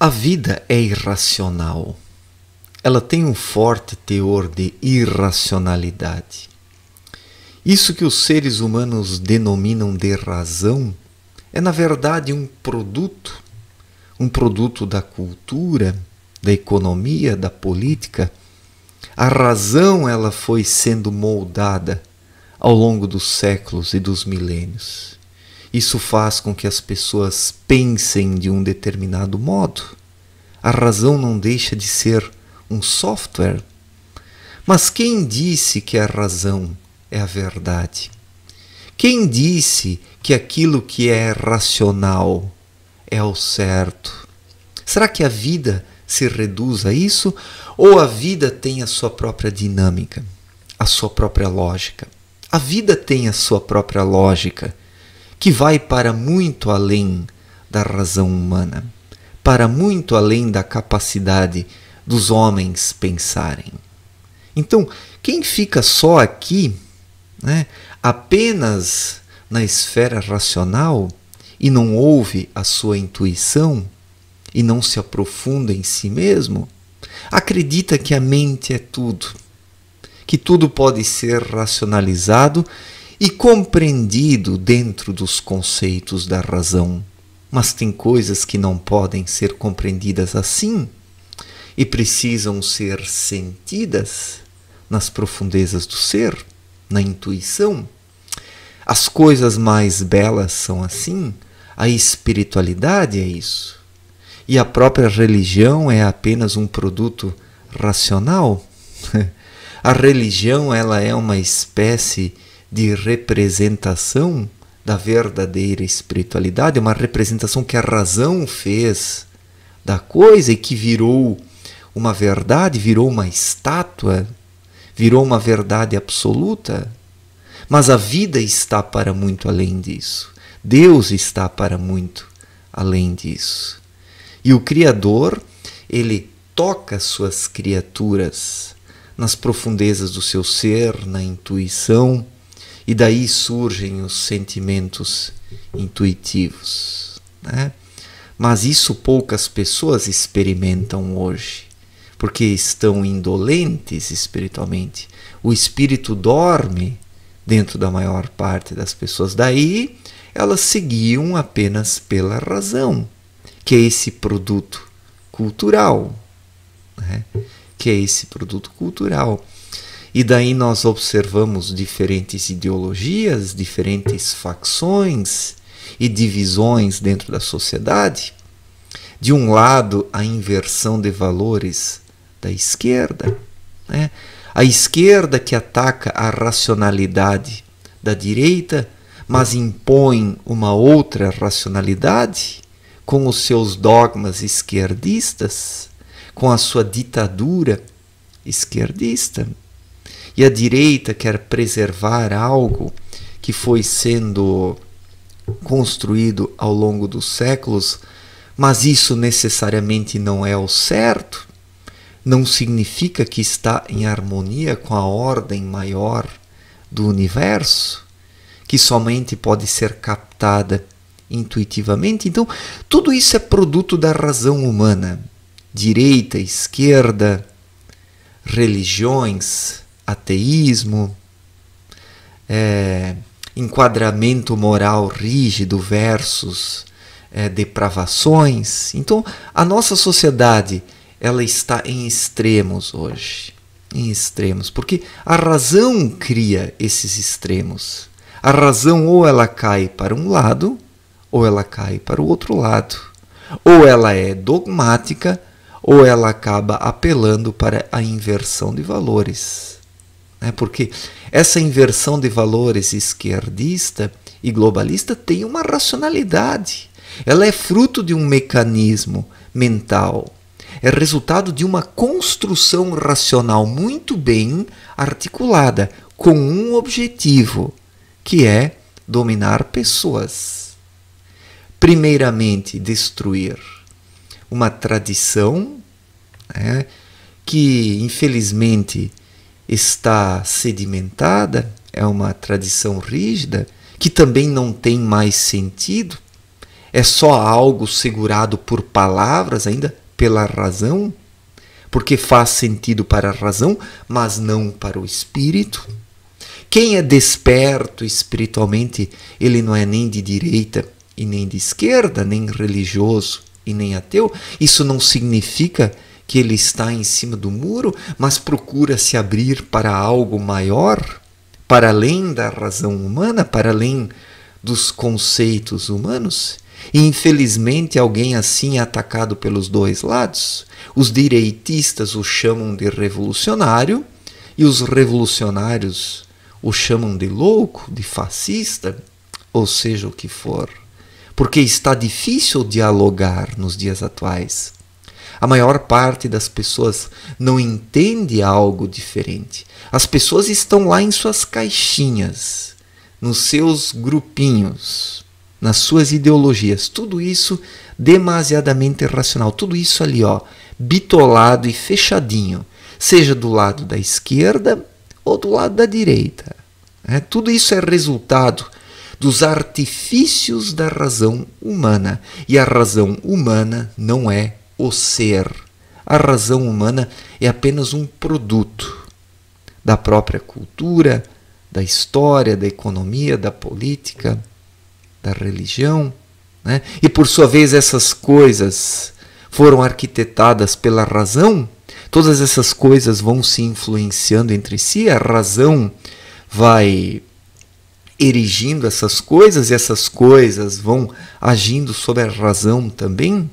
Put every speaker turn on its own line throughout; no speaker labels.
A vida é irracional. Ela tem um forte teor de irracionalidade. Isso que os seres humanos denominam de razão é, na verdade, um produto, um produto da cultura, da economia, da política. A razão ela foi sendo moldada ao longo dos séculos e dos milênios. Isso faz com que as pessoas pensem de um determinado modo. A razão não deixa de ser um software. Mas quem disse que a razão é a verdade? Quem disse que aquilo que é racional é o certo? Será que a vida se reduz a isso? Ou a vida tem a sua própria dinâmica, a sua própria lógica? A vida tem a sua própria lógica que vai para muito além da razão humana, para muito além da capacidade dos homens pensarem. Então, quem fica só aqui, né, apenas na esfera racional e não ouve a sua intuição e não se aprofunda em si mesmo, acredita que a mente é tudo, que tudo pode ser racionalizado e compreendido dentro dos conceitos da razão. Mas tem coisas que não podem ser compreendidas assim e precisam ser sentidas nas profundezas do ser, na intuição. As coisas mais belas são assim, a espiritualidade é isso. E a própria religião é apenas um produto racional. a religião ela é uma espécie de de representação da verdadeira espiritualidade, é uma representação que a razão fez da coisa e que virou uma verdade, virou uma estátua, virou uma verdade absoluta. Mas a vida está para muito além disso. Deus está para muito além disso. E o Criador, ele toca suas criaturas nas profundezas do seu ser, na intuição e daí surgem os sentimentos intuitivos. Né? Mas isso poucas pessoas experimentam hoje, porque estão indolentes espiritualmente. O espírito dorme dentro da maior parte das pessoas. Daí elas seguiam apenas pela razão, que é esse produto cultural. Né? Que é esse produto cultural. E daí nós observamos diferentes ideologias, diferentes facções e divisões dentro da sociedade. De um lado, a inversão de valores da esquerda, né? a esquerda que ataca a racionalidade da direita, mas impõe uma outra racionalidade com os seus dogmas esquerdistas, com a sua ditadura esquerdista e a direita quer preservar algo que foi sendo construído ao longo dos séculos, mas isso necessariamente não é o certo, não significa que está em harmonia com a ordem maior do universo, que somente pode ser captada intuitivamente. Então, tudo isso é produto da razão humana. Direita, esquerda, religiões, ateísmo, é, enquadramento moral rígido versus é, depravações. Então, a nossa sociedade ela está em extremos hoje, em extremos, porque a razão cria esses extremos. A razão ou ela cai para um lado ou ela cai para o outro lado. Ou ela é dogmática ou ela acaba apelando para a inversão de valores né? porque essa inversão de valores esquerdista e globalista tem uma racionalidade. Ela é fruto de um mecanismo mental, é resultado de uma construção racional muito bem articulada, com um objetivo, que é dominar pessoas. Primeiramente, destruir uma tradição né, que, infelizmente, está sedimentada, é uma tradição rígida, que também não tem mais sentido, é só algo segurado por palavras ainda, pela razão, porque faz sentido para a razão, mas não para o espírito. Quem é desperto espiritualmente, ele não é nem de direita e nem de esquerda, nem religioso e nem ateu. Isso não significa que que ele está em cima do muro, mas procura se abrir para algo maior, para além da razão humana, para além dos conceitos humanos? E infelizmente alguém assim é atacado pelos dois lados. Os direitistas o chamam de revolucionário e os revolucionários o chamam de louco, de fascista, ou seja o que for. Porque está difícil dialogar nos dias atuais. A maior parte das pessoas não entende algo diferente. As pessoas estão lá em suas caixinhas, nos seus grupinhos, nas suas ideologias. Tudo isso demasiadamente racional. Tudo isso ali, ó, bitolado e fechadinho. Seja do lado da esquerda ou do lado da direita. É, tudo isso é resultado dos artifícios da razão humana. E a razão humana não é o ser. A razão humana é apenas um produto da própria cultura, da história, da economia, da política, da religião. Né? E por sua vez, essas coisas foram arquitetadas pela razão, todas essas coisas vão se influenciando entre si, a razão vai erigindo essas coisas e essas coisas vão agindo sobre a razão também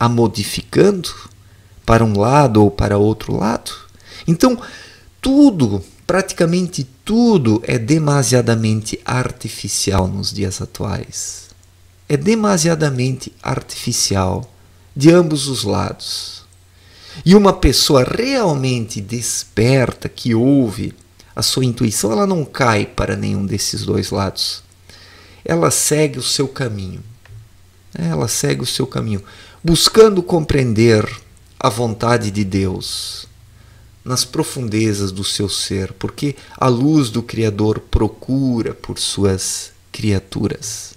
a modificando para um lado ou para outro lado. Então, tudo, praticamente tudo, é demasiadamente artificial nos dias atuais. É demasiadamente artificial de ambos os lados. E uma pessoa realmente desperta, que ouve a sua intuição, ela não cai para nenhum desses dois lados. Ela segue o seu caminho. Ela segue o seu caminho buscando compreender a vontade de Deus nas profundezas do seu ser, porque a luz do Criador procura por suas criaturas,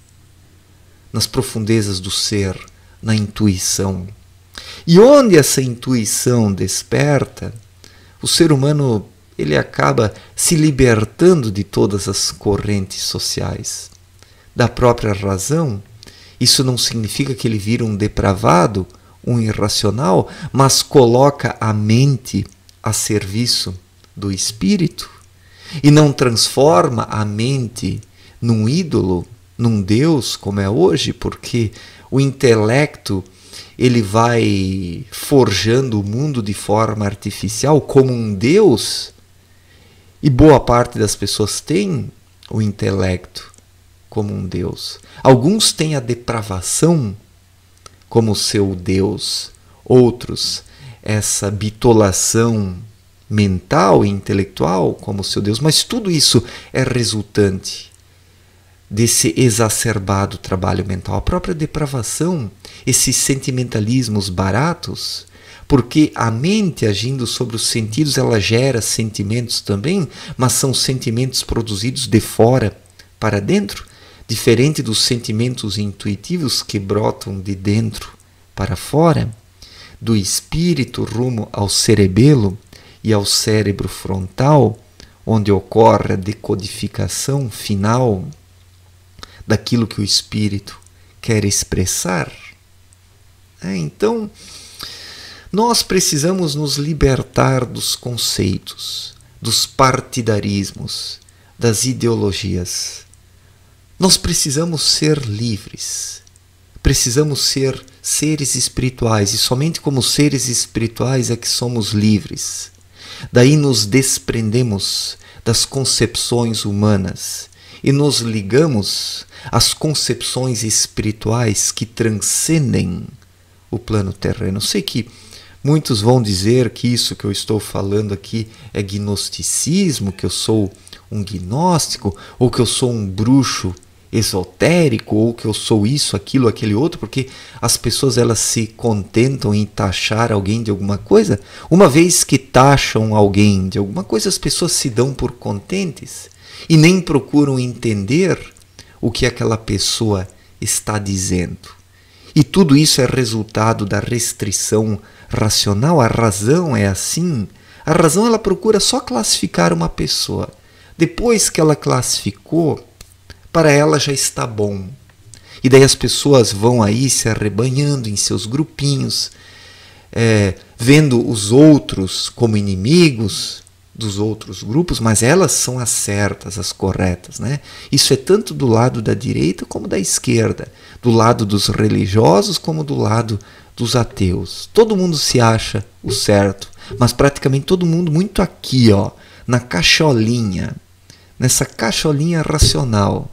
nas profundezas do ser, na intuição. E onde essa intuição desperta, o ser humano ele acaba se libertando de todas as correntes sociais, da própria razão isso não significa que ele vira um depravado, um irracional, mas coloca a mente a serviço do espírito e não transforma a mente num ídolo, num deus como é hoje, porque o intelecto ele vai forjando o mundo de forma artificial como um deus. E boa parte das pessoas tem o intelecto, como um Deus. Alguns têm a depravação como seu Deus, outros essa bitolação mental e intelectual como seu Deus, mas tudo isso é resultante desse exacerbado trabalho mental, a própria depravação, esses sentimentalismos baratos, porque a mente agindo sobre os sentidos, ela gera sentimentos também, mas são sentimentos produzidos de fora para dentro, diferente dos sentimentos intuitivos que brotam de dentro para fora, do espírito rumo ao cerebelo e ao cérebro frontal, onde ocorre a decodificação final daquilo que o espírito quer expressar. É, então, nós precisamos nos libertar dos conceitos, dos partidarismos, das ideologias nós precisamos ser livres. Precisamos ser seres espirituais e somente como seres espirituais é que somos livres. Daí nos desprendemos das concepções humanas e nos ligamos às concepções espirituais que transcendem o plano terreno. Sei que muitos vão dizer que isso que eu estou falando aqui é gnosticismo, que eu sou um gnóstico, ou que eu sou um bruxo esotérico, ou que eu sou isso, aquilo, aquele outro, porque as pessoas elas se contentam em taxar alguém de alguma coisa. Uma vez que taxam alguém de alguma coisa, as pessoas se dão por contentes e nem procuram entender o que aquela pessoa está dizendo. E tudo isso é resultado da restrição racional, a razão é assim. A razão ela procura só classificar uma pessoa. Depois que ela classificou, para ela já está bom. E daí as pessoas vão aí se arrebanhando em seus grupinhos, é, vendo os outros como inimigos dos outros grupos, mas elas são as certas, as corretas. Né? Isso é tanto do lado da direita como da esquerda, do lado dos religiosos como do lado dos ateus. Todo mundo se acha o certo, mas praticamente todo mundo muito aqui, ó na cacholinha, nessa cacholinha racional.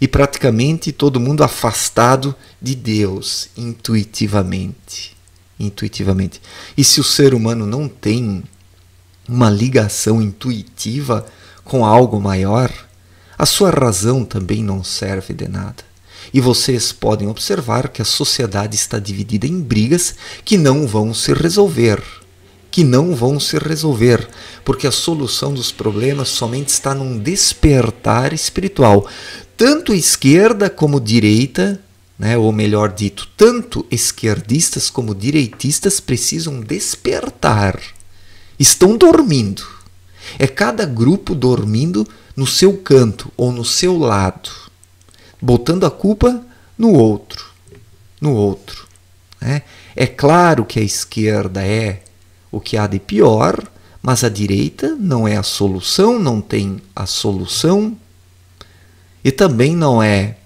E praticamente todo mundo afastado de Deus intuitivamente. Intuitivamente. E se o ser humano não tem uma ligação intuitiva com algo maior, a sua razão também não serve de nada. E vocês podem observar que a sociedade está dividida em brigas que não vão se resolver que não vão se resolver, porque a solução dos problemas somente está num despertar espiritual. Tanto esquerda como direita, né, ou melhor dito, tanto esquerdistas como direitistas precisam despertar. Estão dormindo. É cada grupo dormindo no seu canto ou no seu lado, botando a culpa no outro, no outro. Né? É claro que a esquerda é o que há de pior, mas a direita não é a solução, não tem a solução e também não é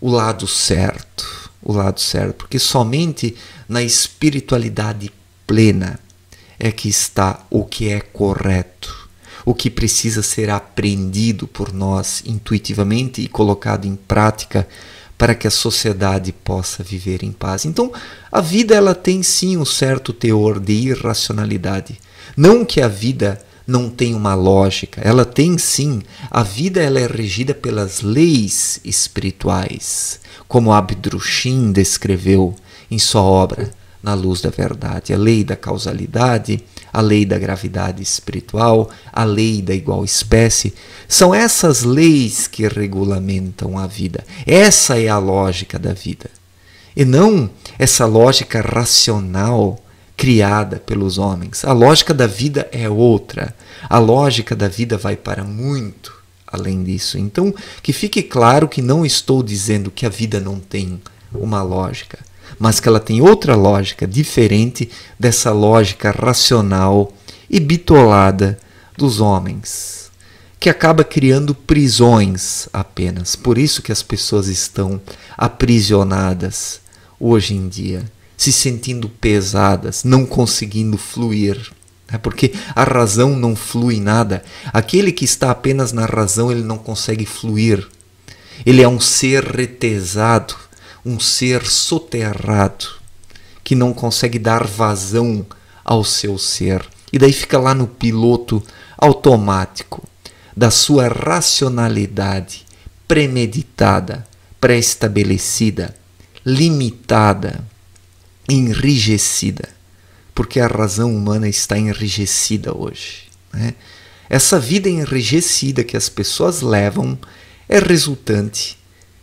o lado certo, o lado certo, porque somente na espiritualidade plena é que está o que é correto, o que precisa ser aprendido por nós intuitivamente e colocado em prática para que a sociedade possa viver em paz. Então, a vida ela tem sim um certo teor de irracionalidade. Não que a vida não tenha uma lógica, ela tem sim. A vida ela é regida pelas leis espirituais, como Abdrushin descreveu em sua obra na luz da verdade, a lei da causalidade, a lei da gravidade espiritual, a lei da igual espécie. São essas leis que regulamentam a vida. Essa é a lógica da vida. E não essa lógica racional criada pelos homens. A lógica da vida é outra. A lógica da vida vai para muito além disso. Então, que fique claro que não estou dizendo que a vida não tem uma lógica mas que ela tem outra lógica diferente dessa lógica racional e bitolada dos homens, que acaba criando prisões apenas. Por isso que as pessoas estão aprisionadas hoje em dia, se sentindo pesadas, não conseguindo fluir. É porque a razão não flui nada. Aquele que está apenas na razão, ele não consegue fluir. Ele é um ser retesado um ser soterrado que não consegue dar vazão ao seu ser e daí fica lá no piloto automático da sua racionalidade premeditada, pré-estabelecida, limitada, enrijecida, porque a razão humana está enrijecida hoje. Né? Essa vida enrijecida que as pessoas levam é resultante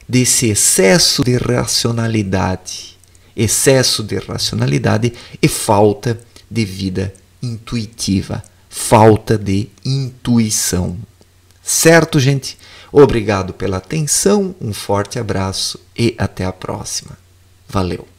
desse excesso de racionalidade. Excesso de racionalidade e falta de vida intuitiva, falta de intuição. Certo, gente? Obrigado pela atenção, um forte abraço e até a próxima. Valeu!